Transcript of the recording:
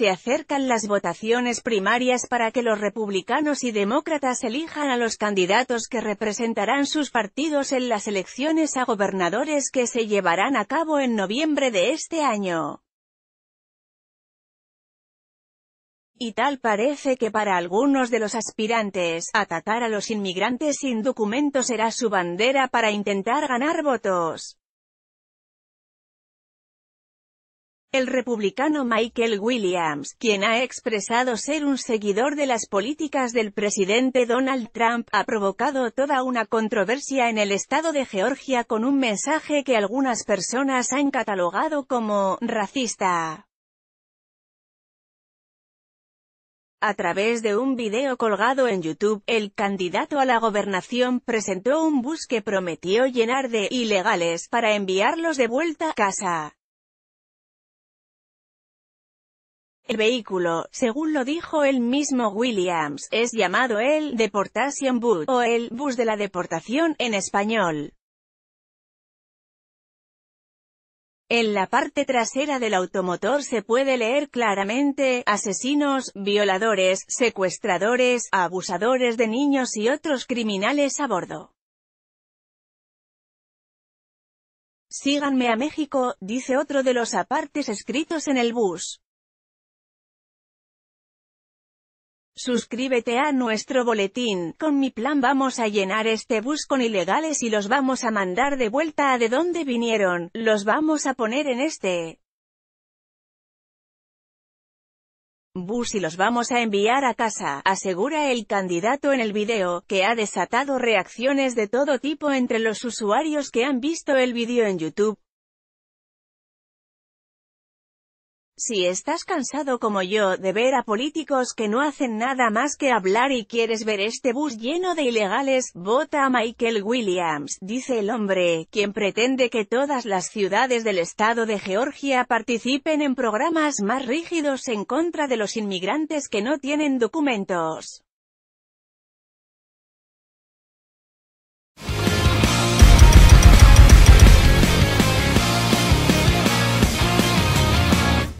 Se acercan las votaciones primarias para que los republicanos y demócratas elijan a los candidatos que representarán sus partidos en las elecciones a gobernadores que se llevarán a cabo en noviembre de este año. y tal parece que para algunos de los aspirantes, atacar a los inmigrantes sin documentos será su bandera para intentar ganar votos. El republicano Michael Williams, quien ha expresado ser un seguidor de las políticas del presidente Donald Trump, ha provocado toda una controversia en el estado de Georgia con un mensaje que algunas personas han catalogado como «racista». A través de un video colgado en YouTube, el candidato a la gobernación presentó un bus que prometió llenar de «ilegales» para enviarlos de vuelta a casa. El vehículo, según lo dijo el mismo Williams, es llamado el Deportation Bus o el Bus de la Deportación en español. En la parte trasera del automotor se puede leer claramente, asesinos, violadores, secuestradores, abusadores de niños y otros criminales a bordo. Síganme a México, dice otro de los apartes escritos en el bus. Suscríbete a nuestro boletín, con mi plan vamos a llenar este bus con ilegales y los vamos a mandar de vuelta a de donde vinieron, los vamos a poner en este bus y los vamos a enviar a casa, asegura el candidato en el video, que ha desatado reacciones de todo tipo entre los usuarios que han visto el video en YouTube. Si estás cansado como yo de ver a políticos que no hacen nada más que hablar y quieres ver este bus lleno de ilegales, vota a Michael Williams, dice el hombre, quien pretende que todas las ciudades del estado de Georgia participen en programas más rígidos en contra de los inmigrantes que no tienen documentos.